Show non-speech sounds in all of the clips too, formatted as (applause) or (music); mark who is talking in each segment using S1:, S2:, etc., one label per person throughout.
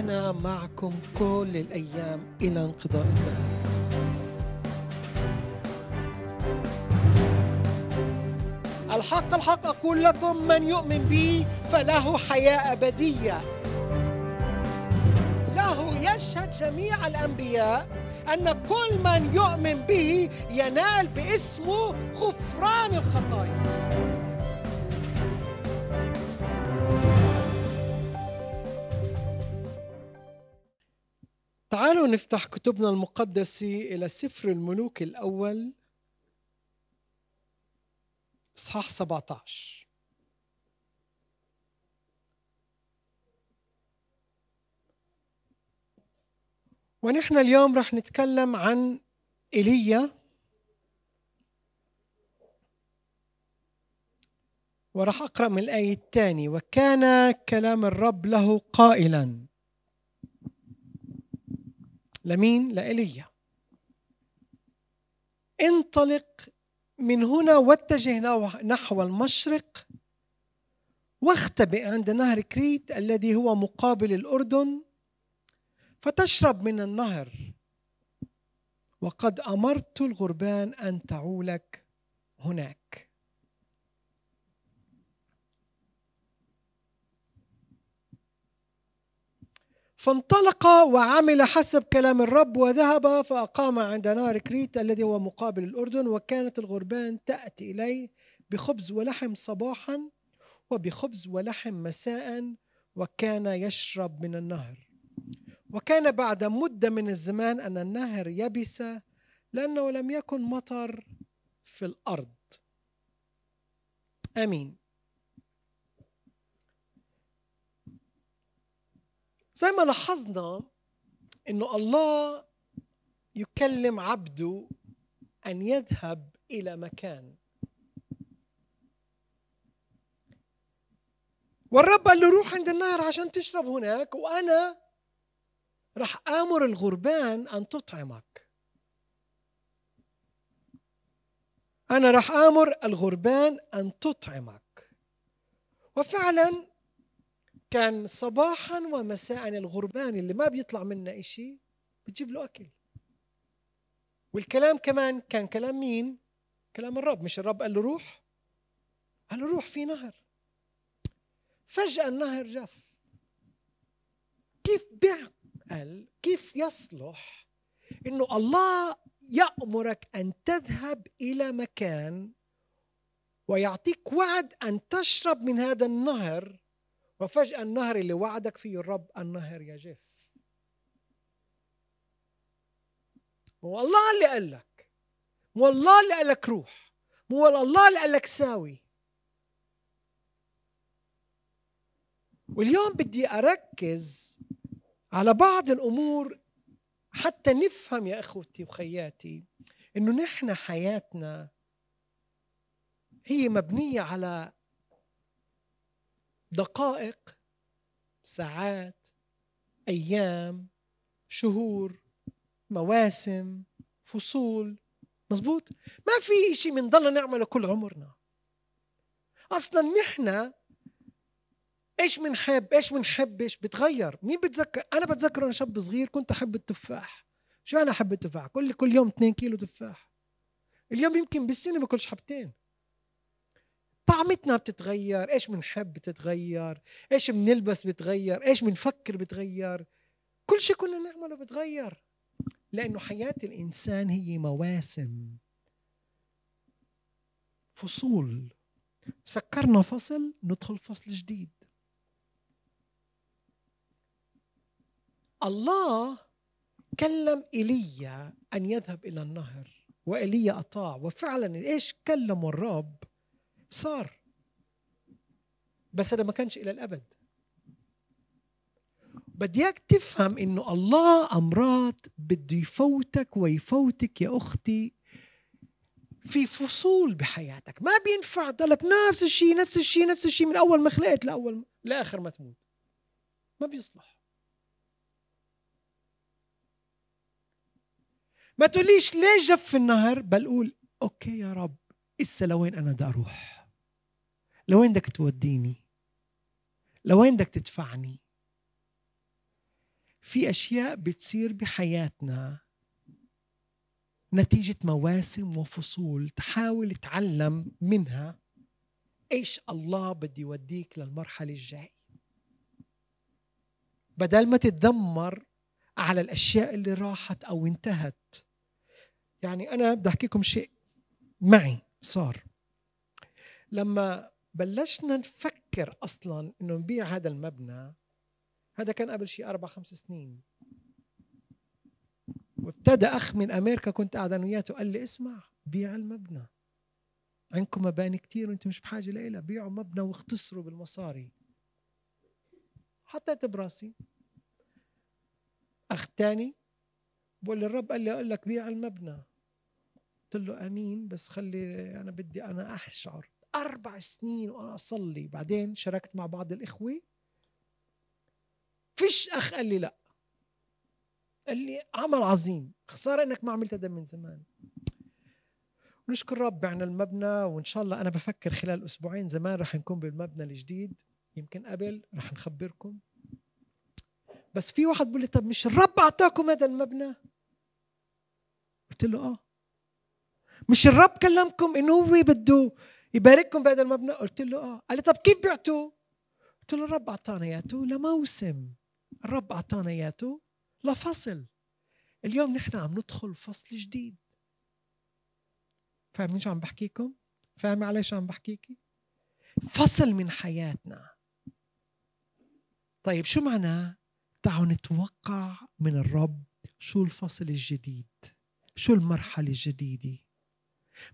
S1: أنا معكم كل الأيام إلى انقضاء الدهر الحق الحق أقول لكم من يؤمن بي فله حياة أبدية له يشهد جميع الأنبياء أن كل من يؤمن به ينال باسمه غفران الخطايا تعالوا نفتح كتبنا المقدسة إلى سفر الملوك الأول إصحاح 17 ونحن اليوم رح نتكلم عن ايليا وراح اقرا من الايه الثانيه وكان كلام الرب له قائلا لمين؟ لإيليا انطلق من هنا واتجه نحو المشرق واختبئ عند نهر كريت الذي هو مقابل الأردن فتشرب من النهر وقد أمرت الغربان أن تعولك هناك فانطلق وعمل حسب كلام الرب وذهب فأقام عند نهر كريت الذي هو مقابل الأردن وكانت الغربان تأتي إليه بخبز ولحم صباحا وبخبز ولحم مساء وكان يشرب من النهر وكان بعد مدة من الزمان أن النهر يبس لأنه لم يكن مطر في الأرض آمين زي ما لاحظنا انه الله يكلم عبده ان يذهب الى مكان والرب قال له روح عند النهر عشان تشرب هناك وانا راح امر الغربان ان تطعمك انا راح امر الغربان ان تطعمك وفعلا كان صباحا ومساء الغربان اللي ما بيطلع منا إشي بتجيب له أكل والكلام كمان كان كلام مين؟ كلام الرب مش الرب قال له روح قال له روح في نهر فجأة النهر جف كيف بيعقل كيف يصلح انه الله يأمرك أن تذهب إلى مكان ويعطيك وعد أن تشرب من هذا النهر وفجأة النهر اللي وعدك فيه الرب النهر يجف هو الله اللي قال لك هو الله اللي قال لك روح هو الله اللي قال لك ساوي واليوم بدي أركز على بعض الأمور حتى نفهم يا إخوتي وخياتي إنه نحن حياتنا هي مبنية على دقائق ساعات ايام شهور مواسم فصول مزبوط ما في شيء بنضل نعمله كل عمرنا اصلا نحن ايش بنحب ايش بنحب ايش بتغير مين بتذكر انا بتذكر وانا شاب صغير كنت احب التفاح شو انا احب التفاح كل كل يوم 2 كيلو تفاح اليوم يمكن بالسنه باكلش حبتين طعمتنا بتتغير ايش بنحب بتتغير ايش بنلبس بتغير ايش بنفكر بتغير كل شيء كنا نعمله بتغير لأنه حياة الإنسان هي مواسم فصول سكرنا فصل ندخل فصل جديد الله كلم ايليا ان يذهب الى النهر وايليا اطاع وفعلا ايش كلمه الرب صار بس هذا ما كانش الى الابد بديك تفهم انه الله امراض بده يفوتك ويفوتك يا اختي في فصول بحياتك ما بينفع ضلك نفس الشيء نفس الشيء نفس الشيء من اول ما خلقت لاول ما لاخر ما تموت ما بيصلح ما تقوليش ليش جف النهر بل قول اوكي يا رب اسا لوين انا بدي اروح لوين بدك توديني لوين بدك تدفعني في اشياء بتصير بحياتنا نتيجه مواسم وفصول تحاول تعلم منها ايش الله بده يوديك للمرحله الجايه بدل ما تتذمر على الاشياء اللي راحت او انتهت يعني انا بدي احكي لكم شيء معي صار لما بلشنا نفكر اصلا انه نبيع هذا المبنى هذا كان قبل شيء اربع خمس سنين وابتدى اخ من امريكا كنت قاعد انا وياه قال لي اسمع بيع المبنى عندكم مباني كثير وانتم مش بحاجه لها بيعوا مبنى واختصروا بالمصاري حطيت براسي اخ ثاني بقول للرب قال لي اقول لك بيع المبنى قلت له امين بس خلي انا بدي انا احشعر أربع سنين وأنا أصلي بعدين شاركت مع بعض الإخوة فيش أخ قال لي لأ قال لي عمل عظيم خسارة إنك ما عملت هذا من زمان نشكر رب بعنا المبنى وإن شاء الله أنا بفكر خلال أسبوعين زمان رح نكون بالمبنى الجديد يمكن قبل رح نخبركم بس في واحد بيقول لي طب مش الرب أعطاكم هذا المبنى قلت له آه مش الرب كلمكم إنه هو بده يبارككم بهذا المبنى قلت له اه قال لي طب كيف بعتوه قلت له الرب اعطانا اياته لموسم الرب اعطانا اياته لفصل اليوم نحن عم ندخل فصل جديد فاهمين شو عم بحكيكم فاهمين علي شو عم بحكيكي فصل من حياتنا طيب شو معناه تعالوا نتوقع من الرب شو الفصل الجديد شو المرحلة الجديدة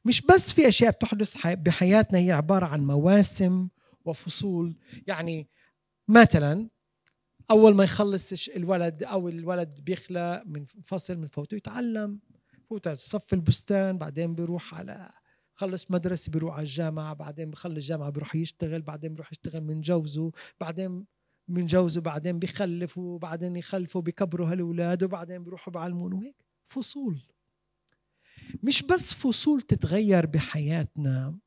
S1: مش بس في اشياء بتحدث بحياتنا هي عباره عن مواسم وفصول يعني مثلا اول ما يخلص الولد او الولد بيخلق من فصل من فوته يتعلم فوت صف البستان بعدين بيروح على خلص مدرسة بيروح على الجامعة بعدين بخلص الجامعة بيروح يشتغل بعدين بيروح يشتغل من جوزه بعدين من جوزه بعدين بيخلف وبعدين يخلفوا بيكبروا هالولاد وبعدين بيروحوا بعلمون وهيك فصول مش بس فصول تتغير بحياتنا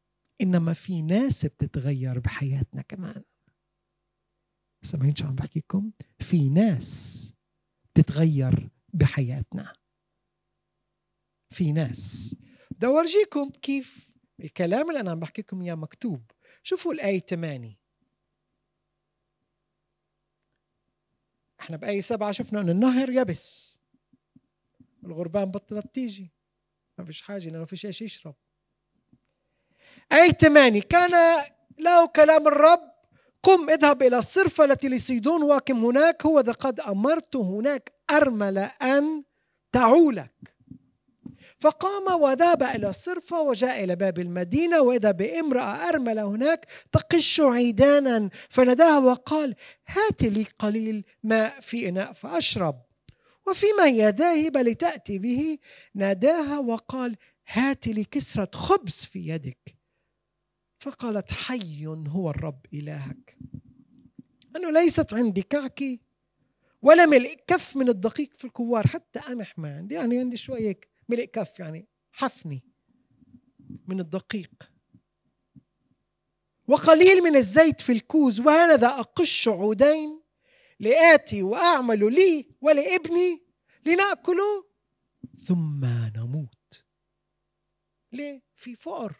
S1: انما في ناس بتتغير بحياتنا كمان سامعين شو عم بحكيكم في ناس بتتغير بحياتنا في ناس بدي اورجيكم كيف الكلام اللي انا عم بحكيكم اياه مكتوب شوفوا الايه 8 احنا بآية سبعة شفنا أن النهر يبس الغربان بطلت تيجي ما فيش حاجة لأنه فيش إيش يشرب آية 8 كان له كلام الرب قم اذهب إلى الصرفة التي لسيدون واقم هناك هو ذا قد أمرت هناك أرملة أن تعولك فقام وذهب إلى الصرفة وجاء إلى باب المدينة وإذا بامرأة أرملة هناك تقش عيدانا فناداها وقال هات لي قليل ماء في إناء فأشرب وفيما يداه بل تأتي به ناداها وقال هات لي كسرة خبز في يدك فقالت حي هو الرب إلهك أنه ليست عندي كعكي ولا ملء كف من الدقيق في الكوار حتى قمح ما عندي يعني عندي شوية ملء كف يعني حفني من الدقيق وقليل من الزيت في الكوز وهذا أقش عودين لآتي وأعمل لي ولابني لنأكل ثم نموت ليه في فقر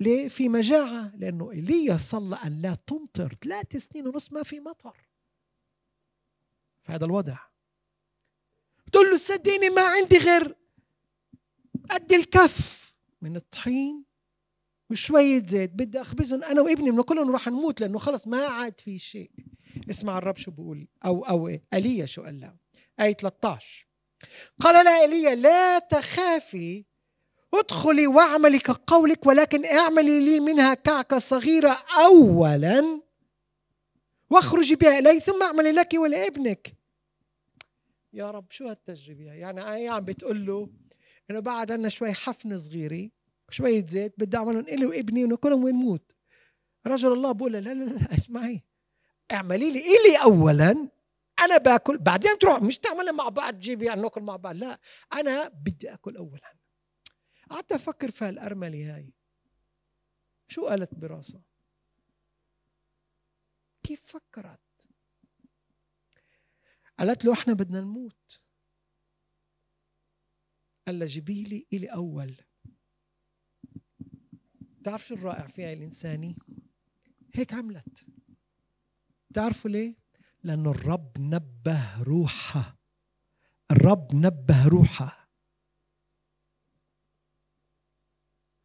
S1: ليه في مجاعة لأنه إيليا صلى أن لا تمطر ثلاث سنين ونص ما في مطر هذا الوضع تقول له صدقني ما عندي غير قد الكف من الطحين وشوية زيت بدي أخبزهم أنا وابني بناكلهم راح نموت لأنه خلص ما عاد في شيء اسمع الرب شو بيقول او او ايليا شو قال له اي 13 قال لها ايليا لا تخافي ادخلي واعملي كقولك ولكن اعملي لي منها كعكه صغيره اولا واخرجي بها الي ثم اعملي لك ولابنك يا رب شو هالتجربه يعني ايه عم بتقول له انه بعد عنا شوي حفنه صغيره شوية زيت بدي اعملهم الي وابني وناكلهم ونموت رجل الله بقول لا لا لا اسمعي اعملي لي إلي إيه أولا أنا باكل بعدين تروح مش تعملي مع بعض جيبي يعني ناكل مع بعض لا أنا بدي أكل أولا قعدت أفكر في هالأرملة هاي شو قالت براسها كيف فكرت قالت له احنا بدنا نموت قال لها جيبي لي الي إيه اول بتعرف شو الرائع فيها الانساني هيك عملت تعرفوا ليه؟ لأن الرب نبه روحه الرب نبه روحه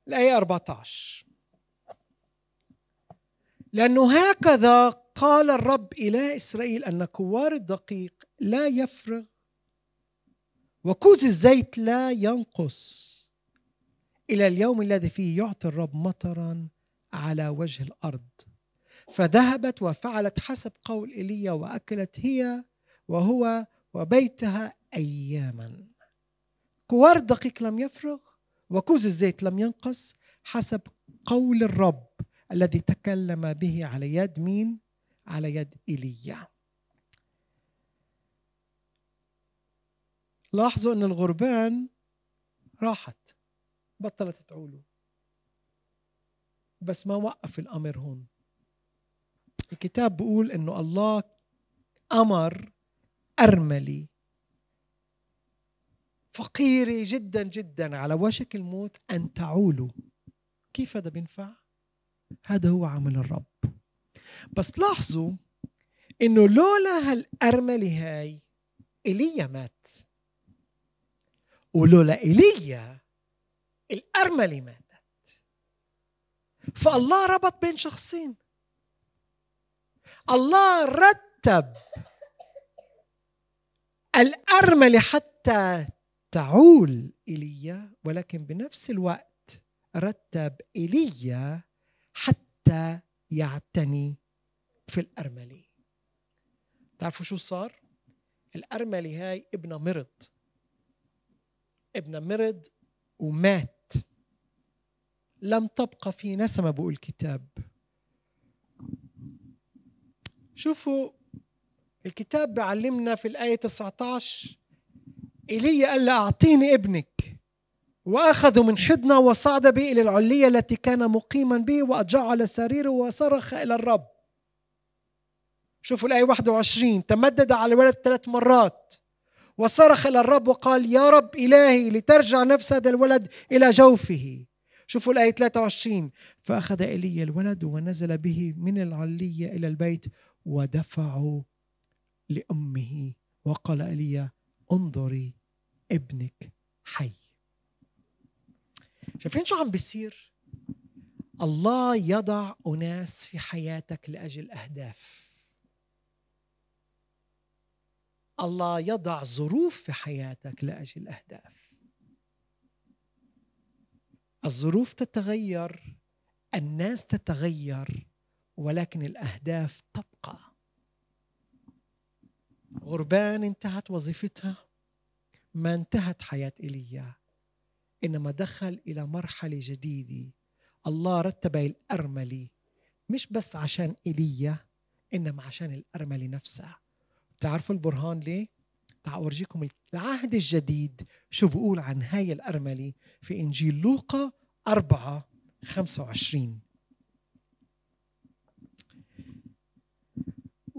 S1: الآية 14 لأنه هكذا قال الرب إله إسرائيل أن كوار الدقيق لا يفرغ وكوز الزيت لا ينقص إلى اليوم الذي فيه يعطي الرب مطرا على وجه الأرض فذهبت وفعلت حسب قول ايليا واكلت هي وهو وبيتها اياما كوار دقيق لم يفرغ وكوز الزيت لم ينقص حسب قول الرب الذي تكلم به على يد مين على يد ايليا لاحظوا ان الغربان راحت بطلت تعوله بس ما وقف الامر هون الكتاب بيقول انه الله امر ارمله فقيرة جدا جدا على وشك الموت أن تعولوا كيف هذا بينفع؟ هذا هو عمل الرب بس لاحظوا انه لولا هالأرملة هاي ايليا مات ولولا ايليا الأرملة ماتت فالله ربط بين شخصين الله رتب الأرملة حتى تعول إيليا ولكن بنفس الوقت رتب إيليا حتى يعتني في الأرملة تعرفوا شو صار؟ الأرملة هاي ابنها مرض ابنها مرض ومات لم تبقى في نسمة بقول الكتاب شوفوا الكتاب بيعلمنا في الآية 19 إيليا قال له أعطيني ابنك وأخذوا من حضنه وصعد به إلى العلية التي كان مقيما به وأجعل سريره وصرخ إلى الرب شوفوا الآية 21 تمدد على الولد ثلاث مرات وصرخ إلى الرب وقال يا رب إلهي لترجع نفس هذا الولد إلى جوفه شوفوا الآية 23 فأخذ إيليا الولد ونزل به من العلية إلى البيت ودفعوا لأمه وقال إلي انظري ابنك حي شايفين شو عم بيصير الله يضع أناس في حياتك لأجل أهداف الله يضع ظروف في حياتك لأجل أهداف الظروف تتغير الناس تتغير ولكن الأهداف تبقى غربان انتهت وظيفتها ما انتهت حياة إيليا إنما دخل إلى مرحلة جديدة الله رتب الأرملة مش بس عشان إيليا إنما عشان الأرملة نفسها بتعرفوا البرهان ليه؟ تعالوا أورجيكم العهد الجديد شو بقول عن هاي الأرملة في إنجيل لوقا 4 25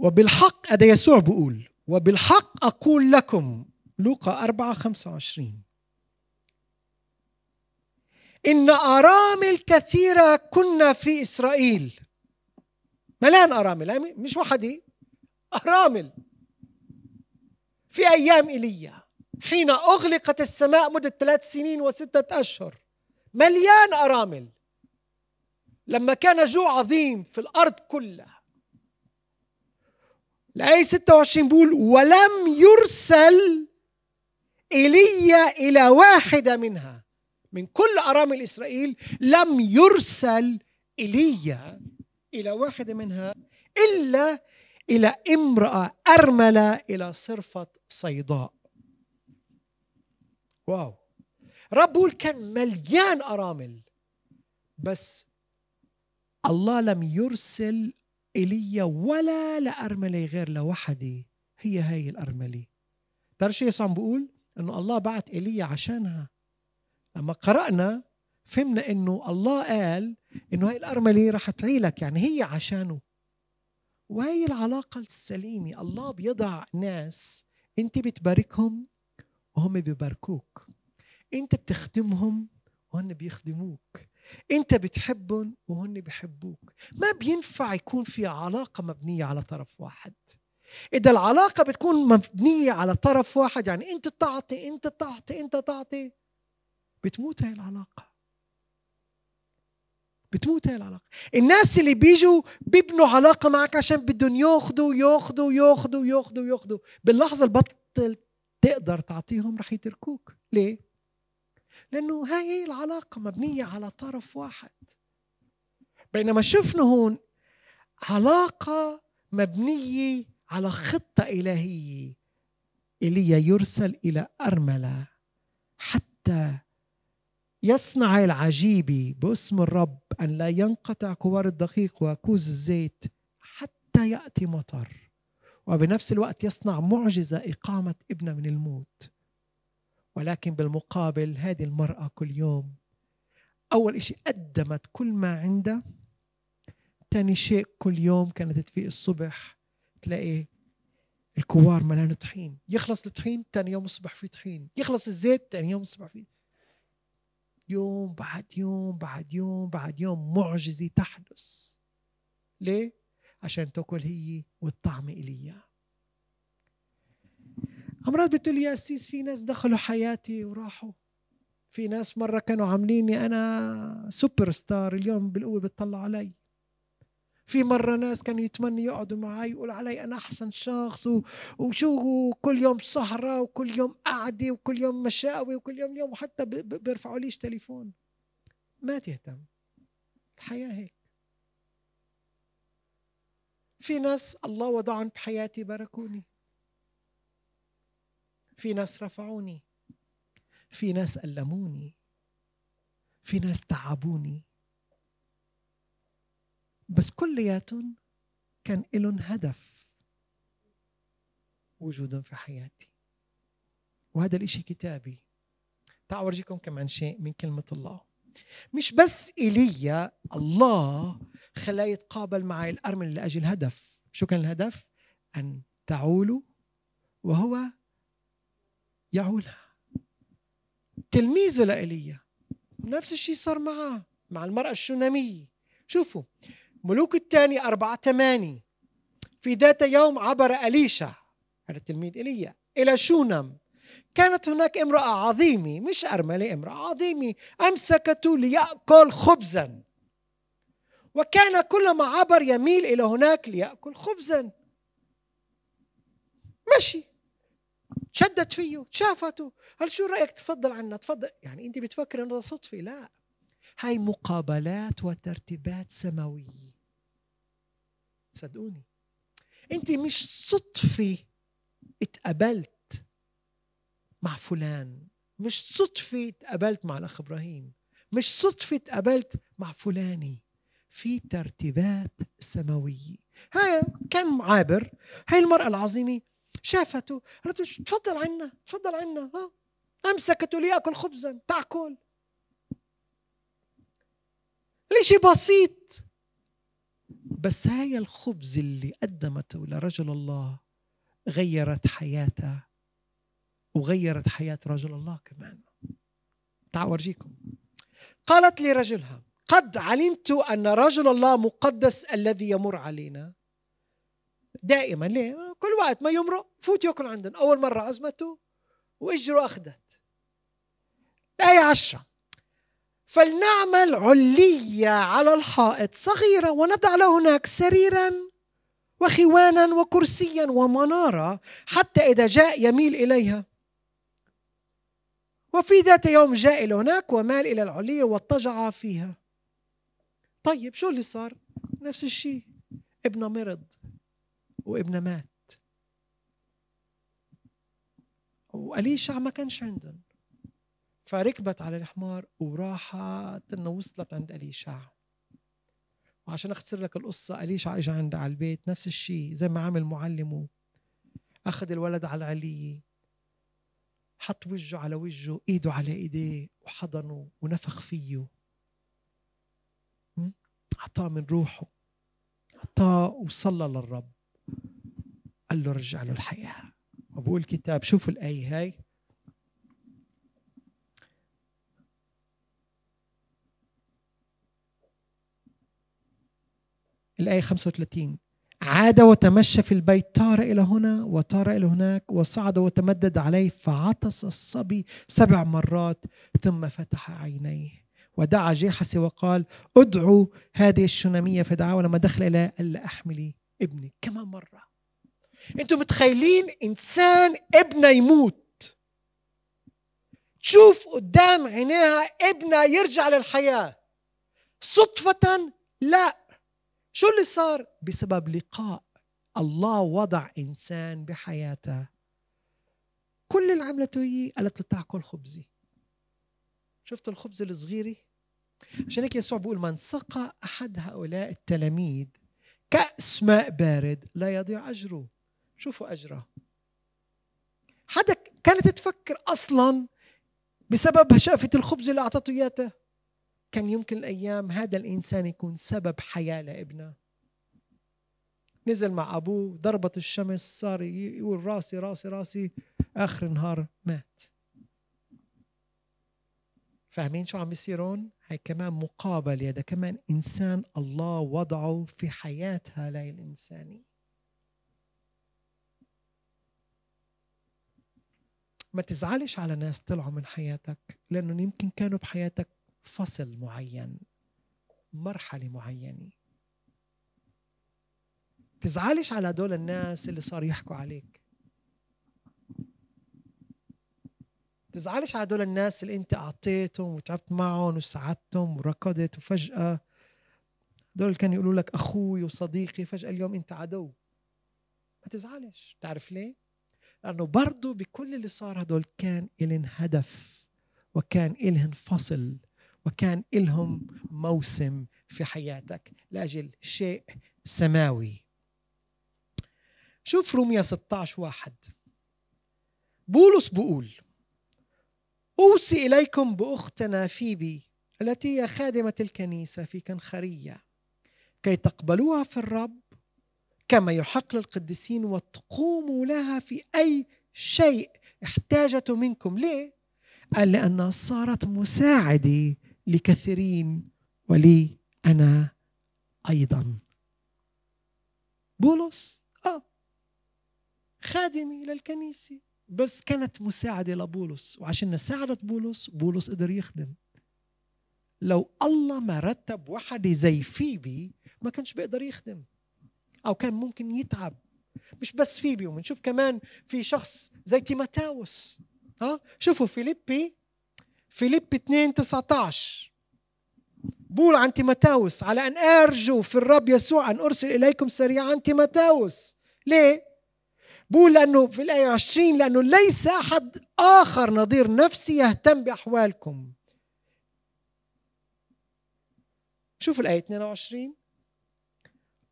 S1: وبالحق هذا يسوع بيقول وبالحق أقول لكم لوقا 4 25 إن أرامل كثيرة كنا في إسرائيل ملان أرامل يعني مش وحدي أرامل في أيام إيليا حين أغلقت السماء مدة ثلاث سنين وستة أشهر مليان أرامل لما كان جوع عظيم في الأرض كلها الآية 26 بيقول ولم يرسل إيليا إلى واحدة منها من كل أرامل إسرائيل لم يرسل إيليا إلى واحدة منها إلا إلى امرأة أرملة إلى صرفة صيداء واو رب كان مليان أرامل بس الله لم يرسل إلي ولا لأرملة غير لوحدي هي هاي الأرملة شو عم بقول أنه الله بعت إيليا عشانها لما قرأنا فهمنا أنه الله قال أنه هاي الأرملة رح تعيلك يعني هي عشانه وهي العلاقة السليمة الله بيضع ناس أنت بتباركهم وهم بيباركوك أنت بتخدمهم وهم بيخدموك انت بتحبهم وهن بيحبوك ما بينفع يكون في علاقه مبنيه على طرف واحد اذا العلاقه بتكون مبنيه على طرف واحد يعني انت تعطي انت تعطي انت تعطي بتموت هاي العلاقه بتموت هاي العلاقه الناس اللي بيجوا بيبنوا علاقه معك عشان بدهم ياخذوا ياخذوا ياخذوا ياخذوا ياخذوا باللحظه البطل تقدر تعطيهم رح يتركوك ليه لأنه هاي العلاقة مبنية على طرف واحد بينما شفنا هون علاقة مبنية على خطة إلهية إيليا يرسل إلى أرملة حتى يصنع العجيب باسم الرب أن لا ينقطع كوار الدقيق وكوز الزيت حتى يأتي مطر وبنفس الوقت يصنع معجزة إقامة ابنه من الموت ولكن بالمقابل هذه المرأة كل يوم أول شيء قدمت كل ما عندها تاني شيء كل يوم كانت تفيق الصبح تلاقي الكوار ملان طحين يخلص الطحين تاني يوم الصبح في طحين يخلص الزيت تاني يوم الصبح في يوم بعد يوم بعد يوم بعد يوم معجزة تحدث ليه؟ عشان تأكل هي والطعم إليها مرات بتقول يا أسيس في ناس دخلوا حياتي وراحوا في ناس مرة كانوا عامليني أنا سوبر ستار اليوم بالقوة بتطلع علي في مرة ناس كانوا يتمنوا يقعدوا معي يقول علي أنا أحسن شخص وشو كل يوم سهرة وكل يوم قعدة وكل يوم مشاوي وكل يوم يوم وحتى بيرفعوا ليش تليفون ما تهتم الحياة هيك في ناس الله وضعهم بحياتي باركوني في ناس رفعوني في ناس ألموني في ناس تعبوني بس كلياتهم كان لهم هدف وجودهم في حياتي وهذا الإشي كتابي تعالوا أورجيكم كمان شيء من كلمة الله مش بس إيليا الله خلاه يتقابل مع الأرمل لأجل هدف شو كان الهدف؟ أن تعولوا وهو يعولها تلميذه لإيليا نفس الشيء صار معاه مع المرأة الشونامية شوفوا ملوك الثاني أربعة ثمانية في ذات يوم عبر أليشا هذا تلميذ إيليا إلى شونم كانت هناك امرأة عظيمة مش أرملة امرأة عظيمة أمسكته ليأكل خبزا وكان كلما عبر يميل إلى هناك ليأكل خبزا مشي شدت فيه شافته قال شو رايك تفضل عنا تفضل يعني انت بتفكر انه صدفي لا هاي مقابلات وترتيبات سماويه صدقوني انت مش صدفي اتقابلت مع فلان مش صدفي اتقابلت مع الاخ ابراهيم مش صدفي اتقابلت مع فلاني في ترتيبات سماويه هاي كان عابر هاي المراه العظيمه شافته قالت له تفضل عنا تفضل عنا ها امسكته ليأكل خبزا تأكل الاشي بسيط بس هاي الخبز اللي قدمته لرجل الله غيرت حياته وغيرت حياة رجل الله كمان تعالوا أورجيكم قالت لرجلها قد علمت أن رجل الله مقدس الذي يمر علينا دائما ليه؟ كل وقت ما يمرق فوت ياكل عندهم اول مره عزمته واجره اخذت الايه عشرة فلنعمل علية على الحائط صغيرة ونضع له هناك سريرا وخوانا وكرسيا ومنارة حتى إذا جاء يميل إليها وفي ذات يوم جاء إلى هناك ومال إلى العلية واضطجع فيها طيب شو اللي صار؟ نفس الشيء ابن مرض وابنه مات وأليشع ما كانش عندهم فركبت على الحمار وراحت انه وصلت عند أليشع وعشان اختصر لك القصه أليشع اجى عند على البيت نفس الشيء زي ما عامل معلمه اخذ الولد على العليه حط وجهه على وجهه ايده على ايديه وحضنه ونفخ فيه اعطاه من روحه اعطاه وصلى للرب قال له رجع له الحياه وبقول الكتاب شوفوا الايه هاي الآية 35 عاد وتمشى في البيت طار إلى هنا وطار إلى هناك وصعد وتمدد عليه فعطس الصبي سبع مرات ثم فتح عينيه ودعا جيحسي وقال ادعوا هذه الشنامية فدعاه ولما دخل إلى قال أحملي ابني كما مرة انتم متخيلين انسان ابنه يموت تشوف قدام عينيها ابنه يرجع للحياه صدفه لا شو اللي صار بسبب لقاء الله وضع انسان بحياته كل اللي عملته هي قالت له تاكل خبزي شفت الخبز الصغيري عشان هيك يسوع بيقول من سقى احد هؤلاء التلاميذ كأس ماء بارد لا يضيع أجره شوفوا أجره حدا كانت تفكر أصلا بسبب شافت الخبز اللي أعطته اياه كان يمكن الأيام هذا الإنسان يكون سبب حياة لابنه نزل مع أبوه ضربت الشمس صار يقول راسي راسي راسي آخر النهار مات فاهمين شو عم بيصير هون؟ هي كمان مقابل هذا كمان إنسان الله وضعه في حياتها هالاي الإنسانية ما تزعلش على ناس طلعوا من حياتك لأنه يمكن كانوا بحياتك فصل معين مرحلة معينة تزعلش على دول الناس اللي صاروا يحكوا عليك تزعلش على دول الناس اللي انت اعطيتهم وتعبت معهم وساعدتهم وركضت وفجأة دول كانوا يقولوا لك اخوي وصديقي فجأة اليوم انت عدو ما تزعلش تعرف ليه لأنه برضه بكل اللي صار هدول كان إلهن هدف وكان إلهن فصل وكان إلهم موسم في حياتك لأجل شيء سماوي شوف رومية 16 واحد بولس بقول أوصي إليكم بأختنا فيبي التي هي خادمة الكنيسة في كنخرية كي تقبلوها في الرب كما يحق للقديسين وتقوموا لها في أي شيء احتاجته منكم ليه؟ قال لأنها صارت مساعدي لكثيرين ولي أنا أيضا بولس آه خادمي للكنيسة بس كانت مساعدة لبولس وعشان ساعدت بولس بولس قدر يخدم لو الله ما رتب وحدي زي فيبي ما كانش بيقدر يخدم أو كان ممكن يتعب مش بس فيبي وبنشوف كمان في شخص زي تيماتاوس ها شوفوا فيليبي فيليبي 2 19 بول عن تيماتاوس على أن أرجو في الرب يسوع أن أرسل إليكم سريعا تيماتاوس ليه؟ بول لأنه في الآية 20 لأنه ليس أحد آخر نظير نفسي يهتم بأحوالكم شوفوا الآية 22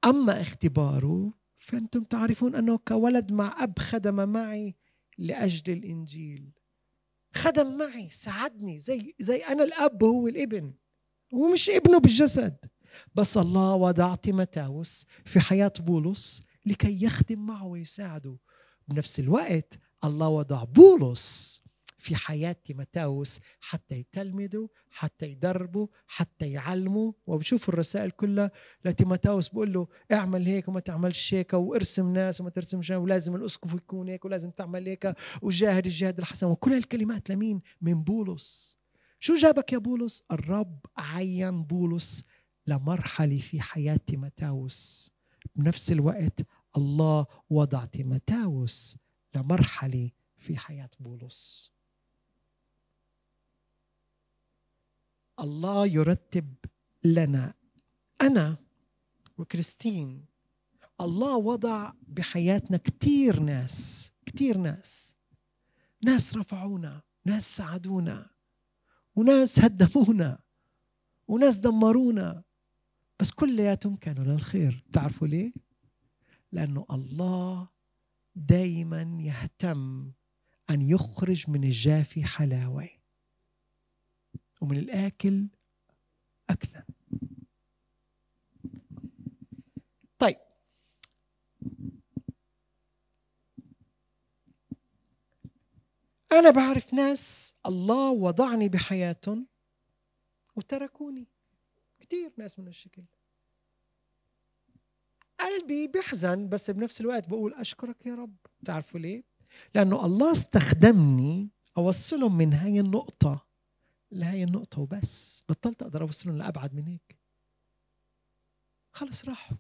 S1: أما اختباره فأنتم تعرفون أنه كولد مع أب خدم معي لأجل الإنجيل خدم معي ساعدني زي زي أنا الأب هو الابن هو مش ابنه بالجسد بس الله وضع تيماتاوس في حياة بولس لكي يخدم معه ويساعده بنفس الوقت الله وضع بولس في حياة تيماتاوس حتى يتلمذوا حتى يدربوا حتى يعلموا وبشوفوا الرسائل كلها لتيماتاوس بقول له اعمل هيك وما تعملش هيك وارسم ناس وما ترسمش ولازم الاسقف يكون هيك ولازم تعمل هيك وجاهد الجهاد الحسن وكل هالكلمات لمين؟ من بولس شو جابك يا بولس؟ الرب عين بولس لمرحلة في حياة تيماتاوس بنفس الوقت الله وضع تيماتاوس لمرحلة في حياة بولس الله يرتب لنا أنا وكريستين الله وضع بحياتنا كتير ناس كتير ناس ناس رفعونا ناس ساعدونا وناس هدمونا وناس دمرونا بس كلياتهم كانوا للخير تعرفوا ليه؟ لأنه الله دايما يهتم أن يخرج من الجافي حلاوة ومن الآكل أكلا طيب أنا بعرف ناس الله وضعني بحياتهم وتركوني كثير ناس من الشكل قلبي بيحزن بس بنفس الوقت بقول أشكرك يا رب تعرفوا ليه؟ لأنه الله استخدمني أوصلهم من هاي النقطة لهي النقطة وبس بطلت أقدر أوصلهم لأبعد من هيك خلص راحوا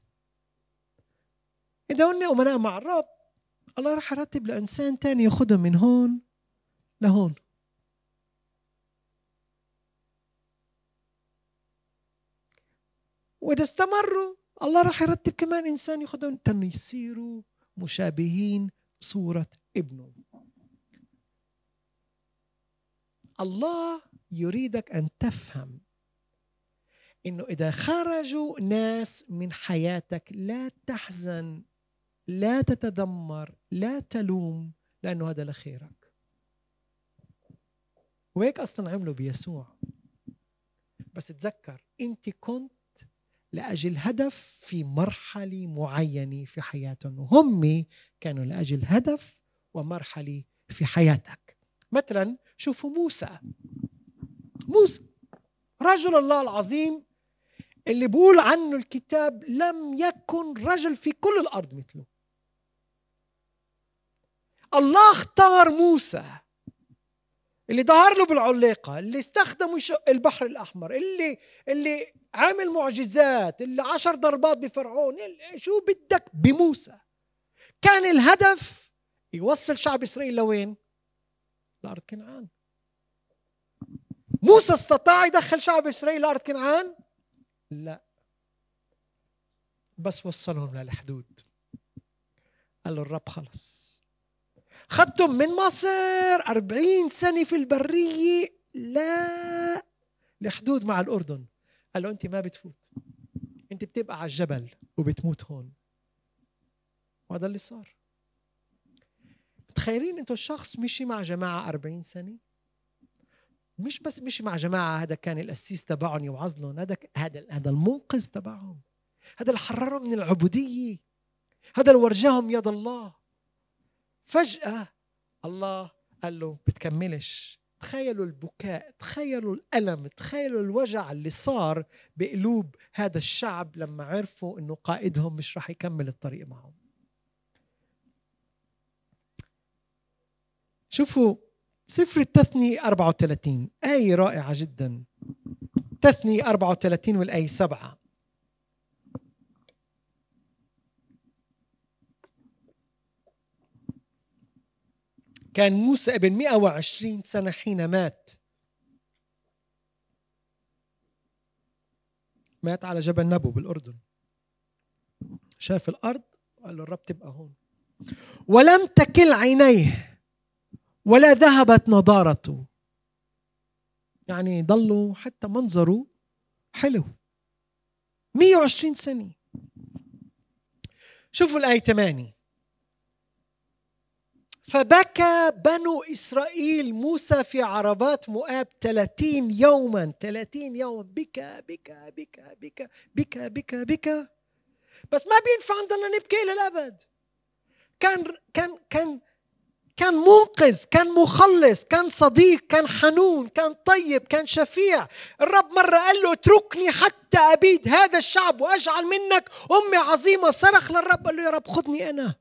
S1: إذا هن أمناء مع الرب الله راح يرتب لإنسان تاني ياخذهم من هون لهون وإذا استمروا الله راح يرتب كمان إنسان ياخذهم تن يصيروا مشابهين صورة ابنه الله يريدك ان تفهم انه اذا خرجوا ناس من حياتك لا تحزن لا تتذمر لا تلوم لانه هذا لخيرك وهيك اصلا عملوا بيسوع بس تذكر انت كنت لاجل هدف في مرحله معينه في حياتهم وهم كانوا لاجل هدف ومرحله في حياتك مثلا شوفوا موسى موسى رجل الله العظيم اللي بيقول عنه الكتاب لم يكن رجل في كل الارض مثله الله اختار موسى اللي ظهر له بالعلاقه اللي استخدمه البحر الاحمر اللي اللي عامل معجزات اللي عشر ضربات بفرعون شو بدك بموسى كان الهدف يوصل شعب اسرائيل لوين لارض كنعان موسى استطاع يدخل شعب اسرائيل ارض كنعان لا بس وصلهم للحدود قال له الرب خلص خدتم من مصر أربعين سنة في البرية لا لحدود مع الأردن قال له أنت ما بتفوت أنت بتبقى على الجبل وبتموت هون وهذا اللي صار متخيلين أنتم الشخص مشي مع جماعة أربعين سنة مش بس مش مع جماعه هذا كان القسيس تبعهم يوعظ هذا هذا هذا المنقذ تبعهم هذا اللي حررهم من العبوديه هذا اللي ورجاهم يد الله فجاه الله قال له بتكملش تخيلوا البكاء تخيلوا الألم تخيلوا الوجع اللي صار بقلوب هذا الشعب لما عرفوا أنه قائدهم مش راح يكمل الطريق معهم شوفوا سفر التثني 34 آية رائعة جدا تثني 34 والآية 7 كان موسى ابن 120 سنة حين مات مات على جبل نبو بالأردن شاف الأرض وقال له الرب تبقى هون ولم تكل عينيه ولا ذهبت نضارته يعني ضلوا حتى منظره حلو 120 سنة شوفوا الآية 8 فبكى بنو إسرائيل موسى في عربات مؤاب 30 يوما 30 يوما بكى بكى بكى بكى بكى بكى بكى بس ما بينفع نضلنا نبكي للأبد كان كان كان كان منقذ كان مخلص كان صديق كان حنون كان طيب كان شفيع الرب مرة قال له اتركني حتى أبيد هذا الشعب وأجعل منك أمي عظيمة صرخ للرب قال له يا رب خذني أنا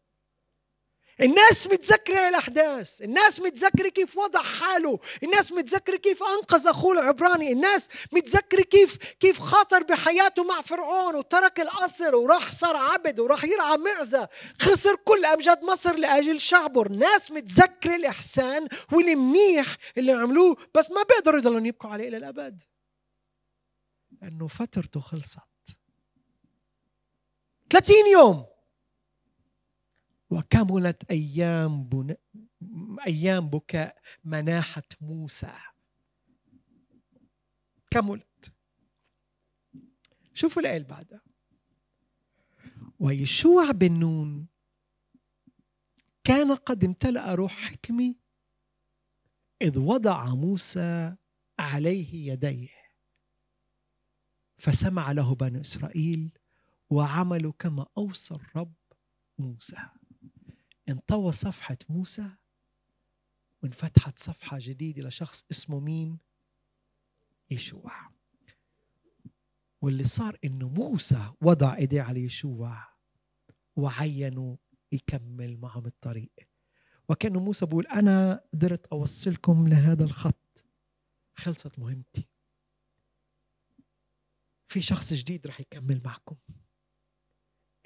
S1: الناس متذكرة الأحداث الناس متذكرة كيف وضع حاله الناس متذكرة كيف أنقذ أخوه العبراني الناس متذكرة كيف كيف خاطر بحياته مع فرعون وترك القصر وراح صار عبد وراح يرعى معزة خسر كل أمجاد مصر لأجل شعبه الناس متذكرة الإحسان والمنيح اللي عملوه بس ما بيقدروا يضلوا يبكوا عليه إلى الأبد لأنه فترته خلصت 30 يوم وكملت أيام بنا أيام بكاء مناحة موسى كملت شوفوا الآية اللي بعدها ويشوع بن نون كان قد امتلأ روح حكمي إذ وضع موسى عليه يديه فسمع له بنو إسرائيل وعملوا كما أوصى الرب موسى انطوى صفحة موسى وانفتحت صفحة جديدة لشخص اسمه مين؟ يشوع واللي صار انه موسى وضع ايديه على يشوع وعينه يكمل معهم الطريق وكانه موسى بيقول انا قدرت اوصلكم لهذا الخط خلصت مهمتي في شخص جديد رح يكمل معكم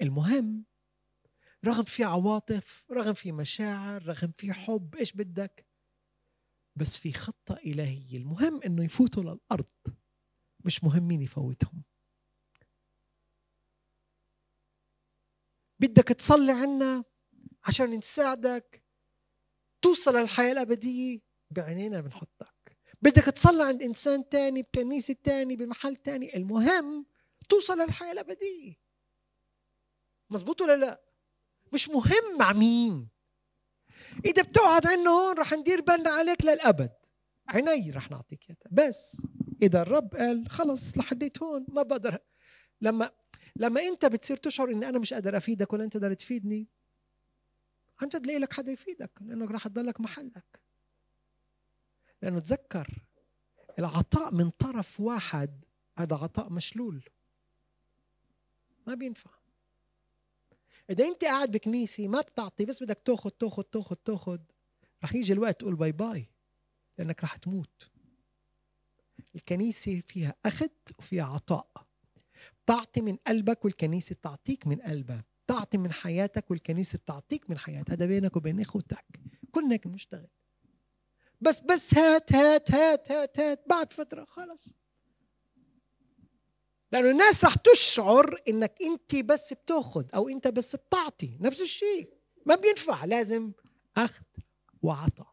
S1: المهم رغم في عواطف رغم في مشاعر رغم في حب ايش بدك بس في خطة إلهية المهم أنه يفوتوا للأرض مش مهمين يفوتهم بدك تصلي عنا عشان نساعدك توصل للحياة الأبدية بعينينا بنحطك بدك تصلي عند إنسان تاني بكنيسة تاني بمحل تاني المهم توصل للحياة الأبدية مزبوط ولا لا مش مهم مع مين اذا بتقعد عنا هون رح ندير بالنا عليك للابد عيني رح نعطيك اياها بس اذا الرب قال خلص لحديت هون ما بقدر لما لما انت بتصير تشعر اني انا مش قادر افيدك ولا انت قادر تفيدني عن جد لك حدا يفيدك لانك راح تضلك محلك لانه تذكر العطاء من طرف واحد هذا عطاء مشلول ما بينفع اذا انت قاعد بكنيسه ما بتعطي بس بدك تاخذ تاخذ تاخذ تاخذ رح يجي الوقت تقول باي باي لانك رح تموت الكنيسه فيها اخذ وفيها عطاء تعطي من قلبك والكنيسه بتعطيك من قلبها تعطي من حياتك والكنيسه بتعطيك من حياتها هذا بينك وبين اخوتك كلنا بنشتغل بس بس هات هات هات هات هات بعد فتره خلص لأنه الناس رح تشعر إنك أنت بس بتاخذ أو أنت بس بتعطي نفس الشيء ما بينفع لازم أخذ وعطى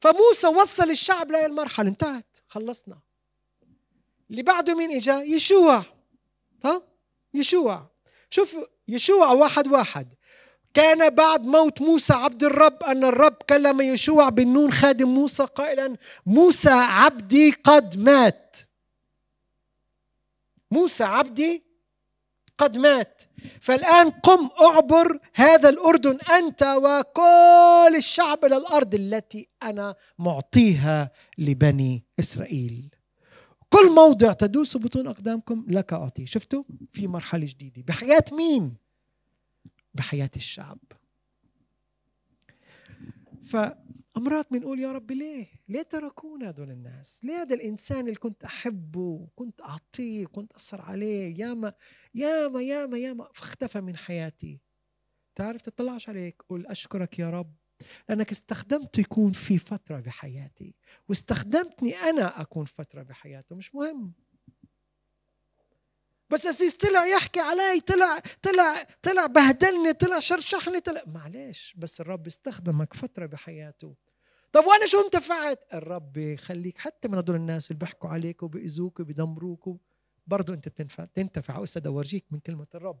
S1: فموسى وصل الشعب لهي المرحلة انتهت خلصنا اللي بعده مين إجا يشوع ها يشوع شوف يشوع واحد واحد كان بعد موت موسى عبد الرب أن الرب كلم يشوع بن نون خادم موسى قائلا موسى عبدي قد مات موسى عبدي قد مات فالآن قم أعبر هذا الأردن أنت وكل الشعب إلى الأرض التي أنا معطيها لبني إسرائيل كل موضع تدوس بطون أقدامكم لك أعطيه شفتوا في مرحلة جديدة بحياة مين بحياة الشعب ف أمرات بنقول يا رب ليه؟ ليه تركونا هذول الناس؟ ليه هذا الإنسان اللي كنت أحبه كنت أعطيه كنت أثر عليه ياما ياما ياما ياما اختفى من حياتي تعرف تطلعش عليك قول أشكرك يا رب لأنك استخدمته يكون في فترة بحياتي واستخدمتني أنا أكون فترة بحياته مش مهم بس أسيس طلع يحكي علي طلع طلع طلع بهدلني طلع شرشحني طلع معلش بس الرب استخدمك فترة بحياته طب وانا شو انتفعت الرب يخليك حتى من هدول الناس اللي بيحكوا عليك وبيأذوك وبيدمروك برضه انت تنفع تنتفع هسه بدي اورجيك من كلمه الرب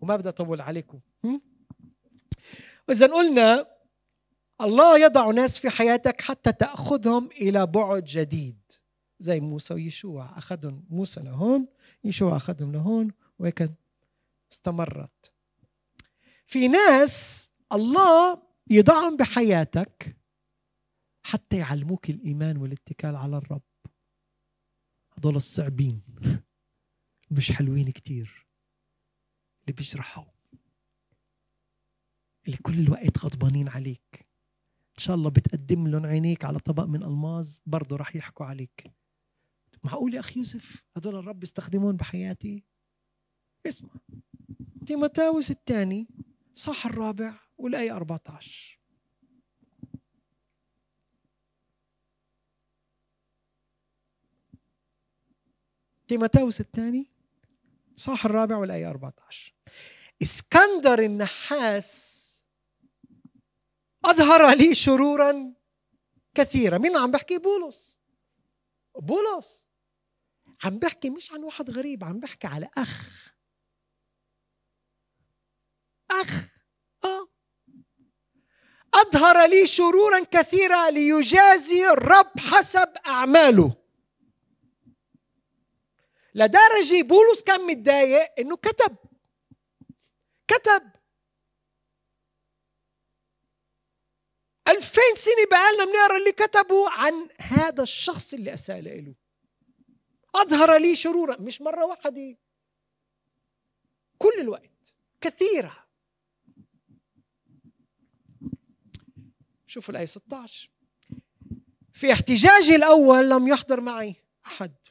S1: وما بدي اطول عليكم اذا قلنا الله يضع ناس في حياتك حتى تاخذهم الى بعد جديد زي موسى ويشوع اخذهم موسى لهون يشوع اخذهم لهون وهيك استمرت في ناس الله يضعهم بحياتك حتى يعلموك الإيمان والاتكال على الرب هذول الصعبين مش حلوين كتير اللي بيجرحوا اللي كل الوقت غضبانين عليك إن شاء الله بتقدم لهم عينيك على طبق من ألماظ برضه رح يحكوا عليك معقول يا أخي يوسف هذول الرب يستخدمون بحياتي اسمع تيموتاوس الثاني صح الرابع والآية 14 تيموتاوس الثاني صح الرابع والآية 14 اسكندر النحاس أظهر لي شرورا كثيرة مين عم بحكي بولس بولس عم بحكي مش عن واحد غريب عم بحكي على أخ أخ آه أظهر لي شرورا كثيرة ليجازي الرب حسب أعماله لدرجة بولس كان متضايق انه كتب كتب ألفين سنة بقالنا بنقرا اللي كتبوا عن هذا الشخص اللي أساء له أظهر لي شرورا مش مرة واحدة كل الوقت كثيرة شوفوا الآية 16 في احتجاجي الأول لم يحضر معي أحد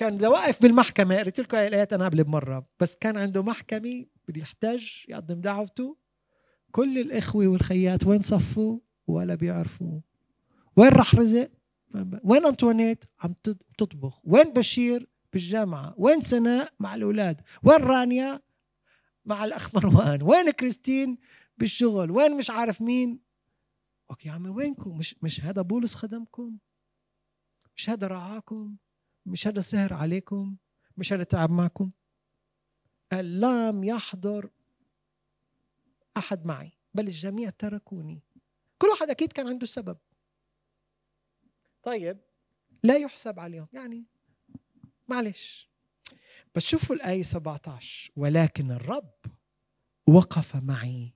S1: كان ده واقف بالمحكمة قريت لكم الآيات أنا قبل بمرة بس كان عنده محكمة بيحتاج يقدم دعوته كل الإخوة والخيات وين صفوا ولا بيعرفوه وين راح رزق وين أنطوانيت عم تطبخ وين بشير بالجامعة وين سناء مع الأولاد وين رانيا مع الأخ مروان وين كريستين بالشغل وين مش عارف مين اوكي يا عمي وينكم مش مش هذا بولس خدمكم مش هذا رعاكم مش هذا سهر عليكم مش هذا تعب معكم قال لم يحضر أحد معي بل الجميع تركوني كل واحد أكيد كان عنده سبب طيب لا يحسب عليهم يعني معلش بس شوفوا الآية 17 ولكن الرب وقف معي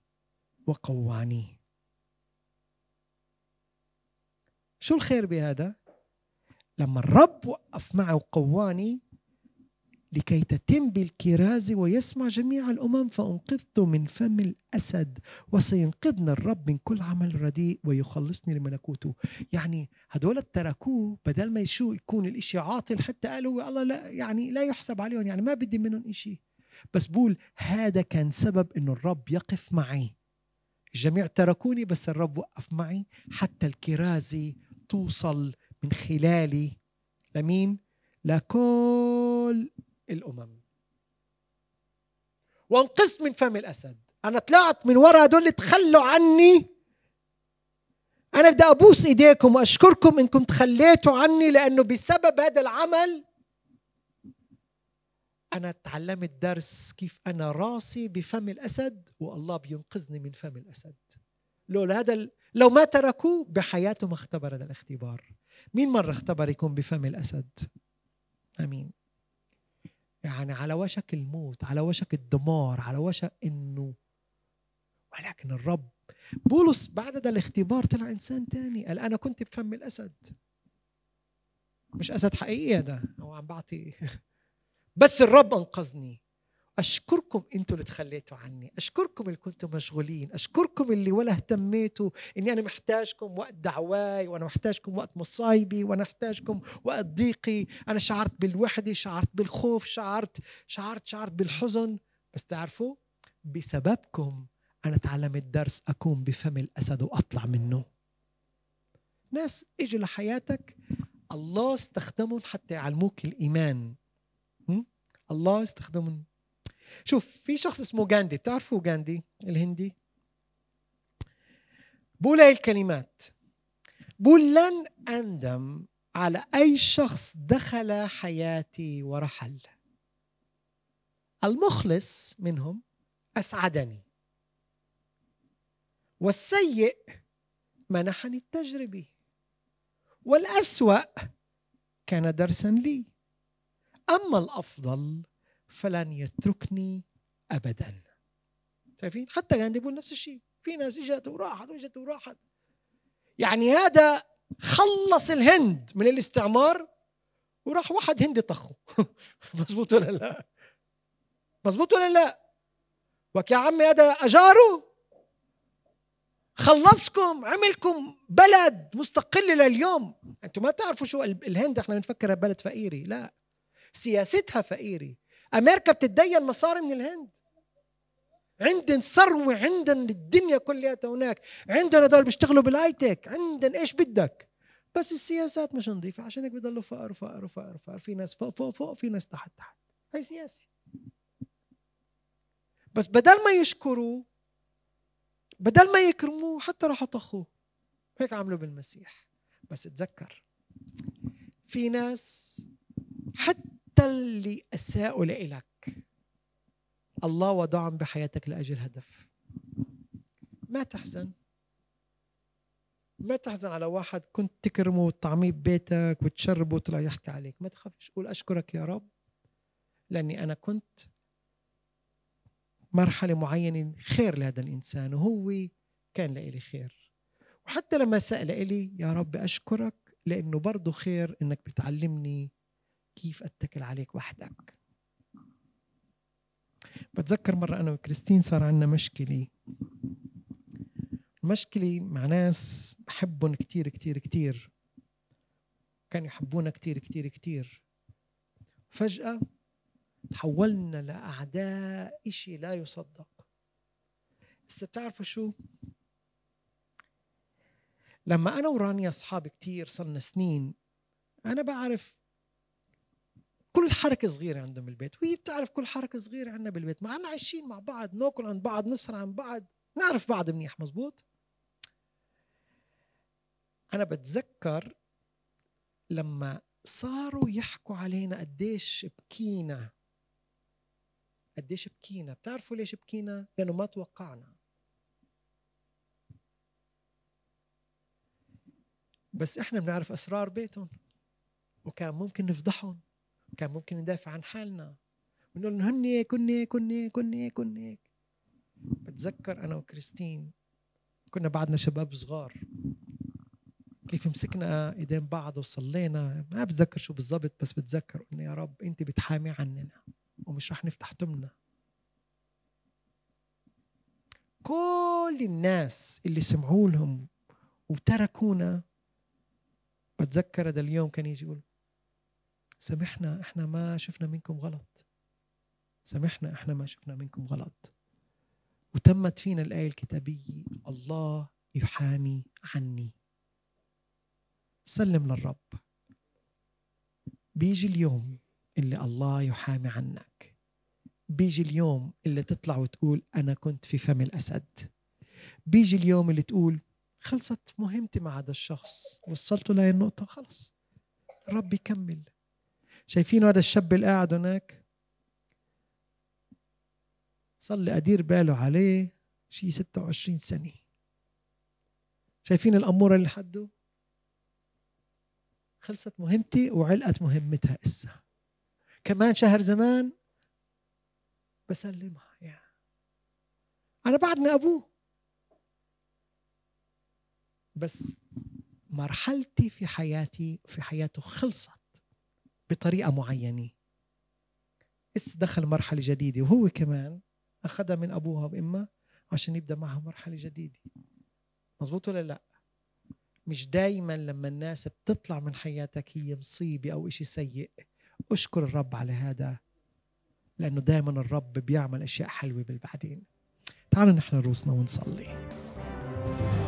S1: وقواني شو الخير بهذا لما الرب وقف معي وقواني لكي تتم بالكراز ويسمع جميع الأمم فأنقذت من فم الأسد وسينقذنا الرب من كل عمل رديء ويخلصني لملكوته يعني هدول تركوه بدل ما شو يكون الإشي عاطل حتى قالوا الله لا يعني لا يحسب عليهم يعني ما بدي منهم إشي بس بقول هذا كان سبب إنه الرب يقف معي الجميع تركوني بس الرب وقف معي حتى الكرازي توصل من خلالي لمين؟ لكل الأمم وانقذت من فم الأسد أنا طلعت من هدول دول تخلوا عني أنا بدي أبوس إيديكم وأشكركم إنكم تخليتوا عني لأنه بسبب هذا العمل أنا تعلمت درس كيف أنا راسي بفم الأسد والله بينقذني من فم الأسد لولا هذا لو ما تركوه بحياته ما اختبر هذا الاختبار مين مرة اختبر يكون بفم الأسد؟ أمين يعني على وشك الموت على وشك الدمار على وشك إنه ولكن الرب بولس بعد ده الاختبار طلع إنسان تاني قال أنا كنت بفم الأسد مش أسد حقيقي ده هو عم بعطي (laughs) بس الرب أنقذني أشكركم أنتوا اللي تخليتوا عني أشكركم اللي كنتوا مشغولين أشكركم اللي ولا اهتميتوا أني أنا محتاجكم وقت دعواي وأنا محتاجكم وقت مصايبي وأنا محتاجكم وقت ضيقي أنا شعرت بالوحدة شعرت بالخوف شعرت شعرت شعرت بالحزن بس تعرفوا بسببكم أنا تعلمت درس أكون بفم الأسد وأطلع منه ناس إجوا لحياتك الله استخدمهم حتى يعلموك الإيمان الله استخدمهم شوف في شخص اسمه جاندي بتعرفوا جاندي الهندي بقول هاي الكلمات بقول لن أندم على أي شخص دخل حياتي ورحل المخلص منهم أسعدني والسيء منحني التجربة والأسوأ كان درسا لي أما الأفضل فلن يتركني ابدا شايفين حتى كان يقول نفس الشيء في ناس اجت وراحت واجت وراحت يعني هذا خلص الهند من الاستعمار وراح واحد هندي طخه (laughs) مزبوط ولا لا مزبوط ولا لا وك يا عمي هذا اجاره خلصكم عملكم بلد مستقل لليوم انتم ما تعرفوا شو الهند احنا بنفكرها بلد فقيري لا سياستها فقيري امريكا بتتدين مصاري من الهند عندن ثروة عندن الدنيا كلها هناك عندنا دول بيشتغلوا تك عندن ايش بدك بس السياسات مش نظيفة عشان هيك بضلوا فقر وفقر وفقر وفقر في ناس فوق فوق فوق في ناس تحت تحت هاي سياسة بس بدل ما يشكروا بدل ما يكرموه حتى راحوا طخوه هيك عملوا بالمسيح بس اتذكر في ناس حتى أنت اللي أساءوا لإلك الله وضعهم بحياتك لأجل هدف ما تحزن ما تحزن على واحد كنت تكرمه وتطعميه ببيتك وتشربه وطلع يحكي عليك ما تخافش قول أشكرك يا رب لأني أنا كنت مرحلة معينة خير لهذا الإنسان وهو كان لإلي خير وحتى لما سأل إلي يا رب أشكرك لأنه برضه خير إنك بتعلمني كيف اتكل عليك وحدك بتذكر مرة أنا وكريستين صار عندنا مشكلة مشكلة مع ناس بحبهم كثير كثير كثير كانوا يحبونا كثير كثير كثير فجأة تحولنا لأعداء شيء لا يصدق بس بتعرفوا شو لما أنا ورانيا أصحاب كثير صرنا سنين أنا بعرف كل حركة صغيرة عندهم بالبيت وهي بتعرف كل حركة صغيرة عندنا بالبيت مع أننا عايشين مع بعض ناكل عند بعض نسهر عن بعض نعرف بعض منيح مزبوط أنا بتذكر لما صاروا يحكوا علينا قديش بكينا قديش بكينا بتعرفوا ليش بكينا لأنه ما توقعنا بس احنا بنعرف اسرار بيتهم وكان ممكن نفضحهم كان ممكن ندافع عن حالنا ونقول هن هيك هن هيك هن هيك هن هيك هن هيك بتذكر انا وكريستين كنا بعدنا شباب صغار كيف مسكنا ايدين بعض وصلينا ما بتذكر شو بالضبط بس بتذكر قلنا يا رب انت بتحامي عننا ومش رح نفتح تمنا كل الناس اللي سمعوا لهم وتركونا بتذكر هذا اليوم كان يجي يقول سامحنا احنا ما شفنا منكم غلط سامحنا احنا ما شفنا منكم غلط وتمت فينا الآية الكتابية الله يحامي عني سلم للرب بيجي اليوم اللي الله يحامي عنك بيجي اليوم اللي تطلع وتقول أنا كنت في فم الأسد بيجي اليوم اللي تقول خلصت مهمتي مع هذا الشخص وصلته لهي النقطة خلص ربي كمل شايفين هذا الشاب اللي قاعد هناك صار لي أدير باله عليه شي 26 سنة شايفين الأمورة اللي حده خلصت مهمتي وعلقت مهمتها إسا كمان شهر زمان بسلمها يعني. أنا بعدني أبوه بس مرحلتي في حياتي في حياته خلصت بطريقه معينه اس دخل مرحله جديده وهو كمان اخذها من ابوها وامها عشان يبدا معها مرحله جديده مزبوط ولا لا مش دايما لما الناس بتطلع من حياتك هي مصيبه او إشي سيء اشكر الرب على هذا لانه دائما الرب بيعمل اشياء حلوه بالبعدين تعالوا نحن رؤوسنا ونصلي